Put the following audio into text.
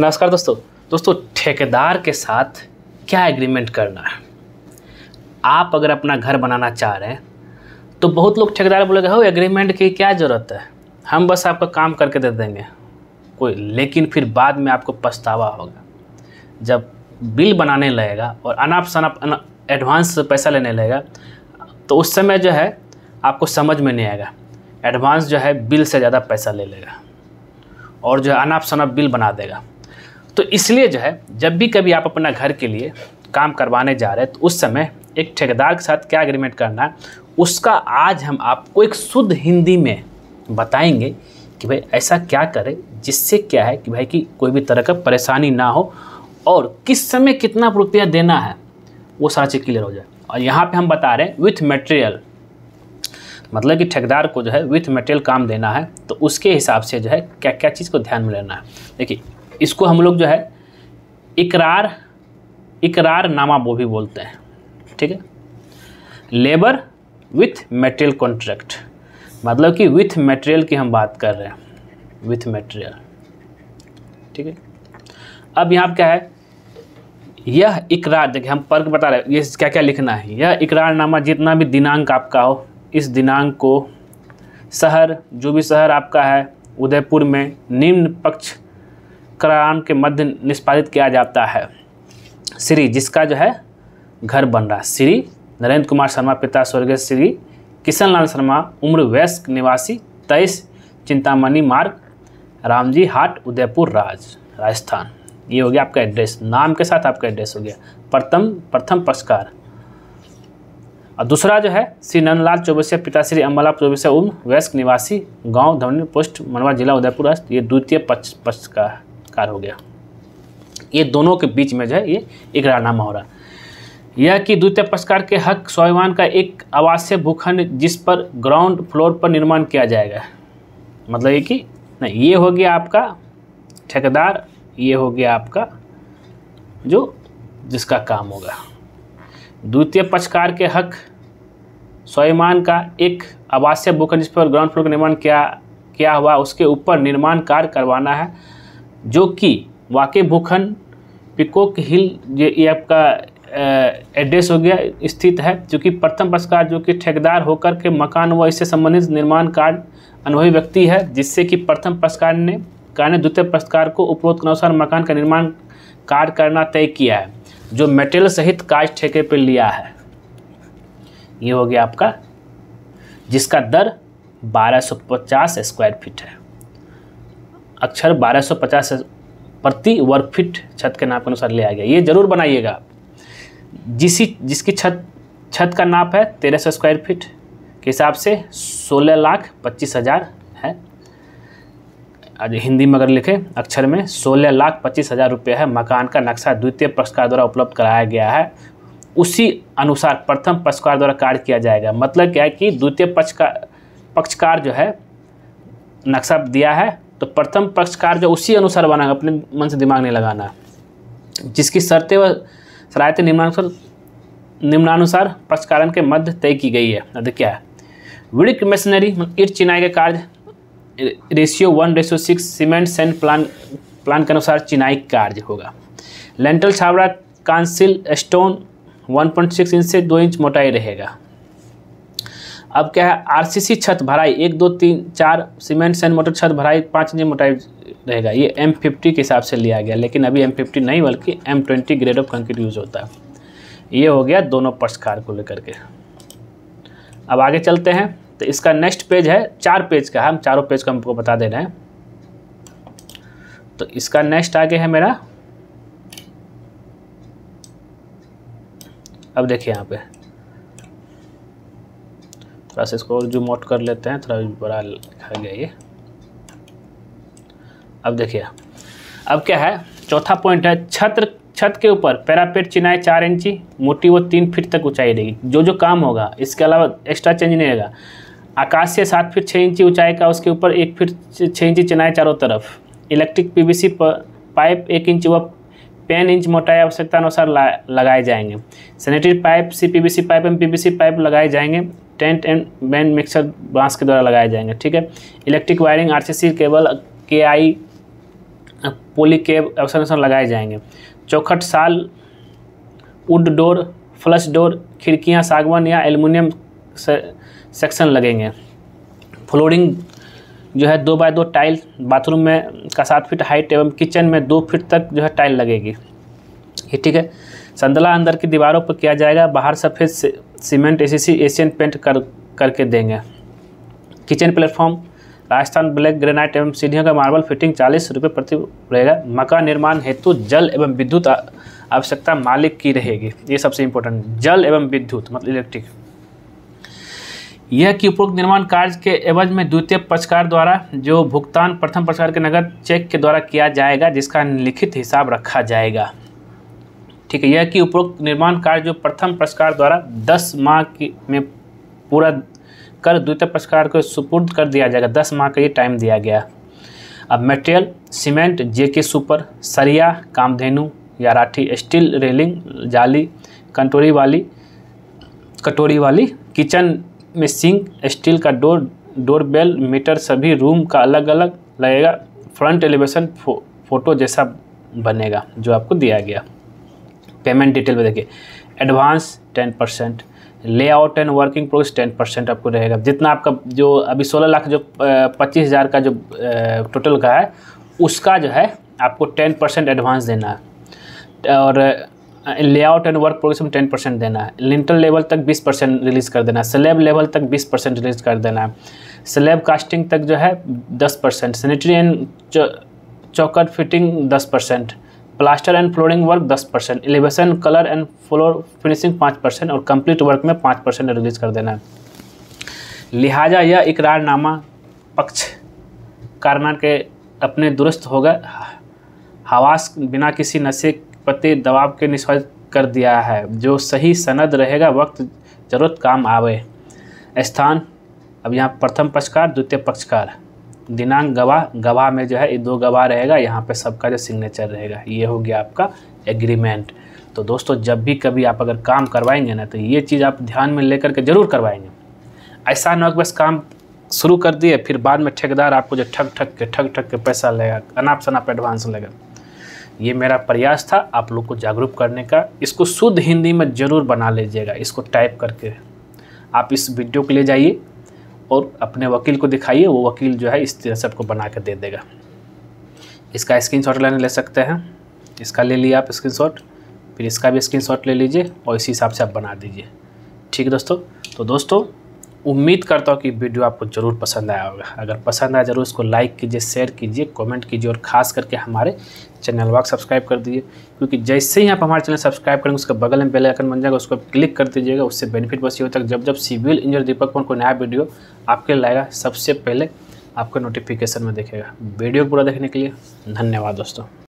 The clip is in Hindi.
नमस्कार दोस्तों दोस्तों ठेकेदार के साथ क्या एग्रीमेंट करना है आप अगर अपना घर बनाना चाह रहे हैं तो बहुत लोग ठेकेदार बोलेगा हो एग्रीमेंट की क्या ज़रूरत है हम बस आपका काम करके दे देंगे कोई लेकिन फिर बाद में आपको पछतावा होगा जब बिल बनाने लगेगा और अनाप शनाप एडवांस पैसा लेने लगेगा तो उस समय जो है आपको समझ में नहीं आएगा एडवांस जो है बिल से ज़्यादा पैसा ले लेगा और जो है अनाप शनाप बिल बना देगा तो इसलिए जो है जब भी कभी आप अपना घर के लिए काम करवाने जा रहे हैं तो उस समय एक ठेकेदार के साथ क्या एग्रीमेंट करना है उसका आज हम आपको एक शुद्ध हिंदी में बताएंगे कि भाई ऐसा क्या करें जिससे क्या है कि भाई कि कोई भी तरह का परेशानी ना हो और किस समय कितना रुपया देना है वो सारा चीज़ क्लियर हो जाए और यहाँ पे हम बता रहे हैं विथ मटेरियल मतलब कि ठेकेदार को जो है विथ मटेरियल काम देना है तो उसके हिसाब से जो है क्या क्या चीज़ को ध्यान में लेना है देखिए इसको हम लोग जो है इकरार इकरार नामा वो भी बोलते हैं ठीक है लेबर विथ मेटेरियल कॉन्ट्रैक्ट मतलब कि विथ मेटेरियल की हम बात कर रहे हैं विथ मेटेरियल ठीक है अब यहाँ क्या है यह इकरार देखिए हम पर्क बता रहे हैं ये क्या क्या लिखना है यह इकरारनामा जितना भी दिनांक आपका हो इस दिनांक को शहर जो भी शहर आपका है उदयपुर में निम्न पक्ष करान के मध्य निष्पादित किया जाता है श्री जिसका जो है घर बन रहा है श्री नरेंद्र कुमार शर्मा पिता स्वर्गीय श्री किशन लाल शर्मा उम्र वयस्क निवासी तेईस चिंतामणि मार्ग रामजी हाट उदयपुर राज राजस्थान ये हो गया आपका एड्रेस नाम के साथ आपका एड्रेस हो गया प्रथम प्रथम पुरस्कार और दूसरा जो है श्री नंदलाल चौबसिया पिता श्री अम्बाला चौबसिया उम्र वयस्क निवासी गांव धवनी पोस्ट मनवा जिला उदयपुर राष्ट्र ये द्वितीय पक्ष पक्ष का है बलात्कार हो गया ये दोनों के बीच में जो है ये एक रारनामा हो रहा यह कि द्वितीय पक्षकार के हक स्वाभिमान का एक आवासीय भूखंड जिस पर ग्राउंड फ्लोर पर निर्माण किया जाएगा मतलब ये कि नहीं ये हो गया आपका ठेकेदार ये हो गया आपका जो जिसका काम होगा द्वितीय पक्षकार के हक स्वाभिमान का एक आवासीय भूखंड जिस पर ग्राउंड फ्लोर का निर्माण किया किया हुआ उसके ऊपर निर्माण कार्य करवाना है जो कि वाके भूखंड पिकोक हिल ये, आपका एड्रेस हो गया स्थित है जो कि प्रथम पुरस्कार जो कि ठेकेदार होकर के मकान व इससे संबंधित निर्माण कार्य अनुभवी व्यक्ति है जिससे कि प्रथम पुरस्कार ने ने द्वितीय पुरस्कार को उपरोक्त के अनुसार मकान का निर्माण कार्य करना तय किया है जो मेटेरियल सहित कार्य ठेके पर लिया है ये हो गया आपका जिसका दर बारह सौ पचास स्क्वायर फीट है अक्षर 1250 प्रति वर्ग फीट छत के नाप के अनुसार ले गया ये जरूर बनाइएगा आप जिस जिसकी छत छत का नाप है तेरह सौ स्क्वायर फीट के हिसाब से सोलह लाख पच्चीस हज़ार है आज हिंदी में अगर लिखें अक्षर में सोलह लाख पच्चीस हज़ार रुपये है मकान का नक्शा द्वितीय पक्षकार द्वारा उपलब्ध कराया गया है उसी अनुसार प्रथम पक्षकार द्वारा कार्य किया जाएगा मतलब क्या है कि द्वितीय पक्ष का पक्षकार जो है नक्शा दिया है तो प्रथम पक्षकार जो उसी अनुसार बना अपने मन से दिमाग नहीं लगाना जिसकी शर्तें व शरायतें निम्नानुसार निम्नानुसार पक्षकारण के मध्य तय की गई है अर्थ क्या है विड़िक मशीनरी मतलब ईट चिनाई के कार्य ratio one ratio six cement sand plan plan के अनुसार चिनाई कार्य होगा लेंटल छावड़ा कांसिल stone one point six inch से दो इंच मोटाई रहेगा अब क्या है आरसीसी छत भराई एक दो तीन चार सीमेंट सैन मोटर छत भराई पाँच इंच मोटाई रहेगा ये एम फिफ्टी के हिसाब से लिया गया लेकिन अभी एम फिफ्टी नहीं बल्कि M twenty grade of concrete use होता है ये हो गया दोनों पक्षकार को लेकर के अब आगे चलते हैं तो इसका नेक्स्ट पेज है चार पेज का हम चारों पेज का हमको बता दे रहे हैं तो इसका नेक्स्ट आगे है मेरा अब देखिए यहाँ पे थोड़ा सा इसको और जूम आउट कर लेते हैं थोड़ा बड़ा लिखा गया ये अब देखिए अब क्या है चौथा पॉइंट है छत्र छत के ऊपर पैरापेट चिनाई चार इंची मोटी वो तीन फीट तक ऊंचाई रहेगी जो जो काम होगा इसके अलावा एक्स्ट्रा चेंज नहीं रहेगा आकाश से सात फीट छः इंची ऊंचाई का उसके ऊपर एक फीट छः इंची चिनाई चारों तरफ इलेक्ट्रिक पीवीसी पाइप एक इंच व पेन इंच मोटाई आवश्यकता अनुसार लगाए जाएंगे sanitary pipe C pipe M pipe लगाए जाएंगे टेंट एंड बैंड मिक्सर बांस के द्वारा लगाए जाएंगे ठीक है इलेक्ट्रिक वायरिंग आरसीसी केबल के आई पोली केब अवसर अवसर लगाए जाएंगे चौखट साल वुड डोर फ्लश डोर खिड़कियाँ सागवान या एल्यूमिनियम सेक्शन लगेंगे फ्लोरिंग जो है दो बाय दो टाइल बाथरूम में का सात फीट हाइट एवं किचन में दो फीट तक जो है टाइल लगेगी ठीक है संदला अंदर की दीवारों पर किया जाएगा बाहर सफ़ेद सीमेंट सी एशियन पेंट कर करके देंगे kitchen platform Rajasthan black granite एवं सीढ़ियों का मार्बल फिटिंग चालीस रुपये प्रति रहेगा मकान निर्माण हेतु जल एवं विद्युत आवश्यकता मालिक की रहेगी ये सबसे इम्पोर्टेंट जल एवं विद्युत मतलब इलेक्ट्रिक यह कि उपरोक्त निर्माण कार्य के एवज में द्वितीय पक्षकार द्वारा जो भुगतान प्रथम पक्षकार के नगद चेक के द्वारा किया जाएगा जिसका लिखित हिसाब रखा जाएगा ठीक है यह कि उपरोक्त निर्माण कार्य जो प्रथम पुरस्कार द्वारा दस माह में पूरा कर द्वितीय पुरस्कार को सुपुर्द कर दिया जाएगा दस माह का ये टाइम दिया गया अब मटेरियल सीमेंट जे के सुपर सरिया कामधेनु या राठी स्टील रेलिंग जाली कंटोरी वाली कटोरी वाली किचन में सिंक स्टील का डोर डोर बेल मीटर सभी रूम का अलग अलग लगेगा फ्रंट एलिवेशन फो, फोटो जैसा बनेगा जो आपको दिया गया पेमेंट डिटेल में देखिए advance ten percent layout and working progress ten percent आपको रहेगा जितना आपका जो अभी सोलह लाख जो पच्चीस हज़ार का जो टोटल का है उसका जो है आपको टेन परसेंट एडवांस देना है और लेआउट एंड वर्क प्रोग्रेस में टेन परसेंट देना है लिंटल लेवल तक बीस परसेंट रिलीज़ कर देना है स्लेब लेवल तक बीस परसेंट रिलीज़ कर देना है स्लेब कास्टिंग तक जो है दस परसेंट सैनिटरी एंड चौकट फिटिंग दस percent plaster and flooring work दस percent elevation colour and floor finishing पाँच परसेंट और कंप्लीट वर्क में पाँच परसेंट रिलीज कर देना है लिहाजा यह इकरारनामा पक्ष कारना के अपने दुरुस्त हो गए हवास बिना किसी नशे प्रति दबाव के निष्पादित कर दिया है जो सही सनद रहेगा वक्त ज़रूरत काम आवे स्थान अब यहाँ प्रथम पक्षकार द्वितीय पक्षकार दिनांक गवाह गवाह में जो है ये दो गवाह रहेगा यहाँ पे सबका जो सिग्नेचर रहेगा ये हो गया आपका एग्रीमेंट तो दोस्तों जब भी कभी आप अगर काम करवाएंगे ना तो ये चीज़ आप ध्यान में लेकर के ज़रूर करवाएंगे ऐसा ना बस काम शुरू कर दिए फिर बाद में ठेकेदार आपको जो ठग ठग के ठग ठग के पैसा लेगा अनाप शनाप एडवांस लेगा ये मेरा प्रयास था आप लोग को जागरूक करने का इसको शुद्ध हिंदी में ज़रूर बना लीजिएगा इसको टाइप करके आप इस वीडियो को ले जाइए और अपने वकील को दिखाइए वो वकील जो है इस तरह से आपको बना कर दे देगा इसका स्क्रीन शॉट लेने ले सकते हैं इसका ले लिया आप स्क्रीन शॉट फिर इसका भी स्क्रीन शॉट ले लीजिए और इसी हिसाब से आप बना दीजिए ठीक है दोस्तों तो दोस्तों उम्मीद करता हूँ कि वीडियो आपको ज़रूर पसंद आया होगा अगर पसंद आया ज़रूर इसको लाइक कीजिए शेयर कीजिए कमेंट कीजिए और खास करके हमारे चैनल वाक सब्सक्राइब कर दीजिए क्योंकि जैसे ही आप हमारे चैनल सब्सक्राइब करेंगे उसके बगल में बेल आइकन बन जाएगा उसको क्लिक कर दीजिएगा उससे बेनिफिट बस ये है जब जब सिविल इंजीनियर दीपक पवन कोई नया वीडियो आपके लाएगा सबसे पहले आपको नोटिफिकेशन में देखेगा वीडियो पूरा देखने के लिए धन्यवाद दोस्तों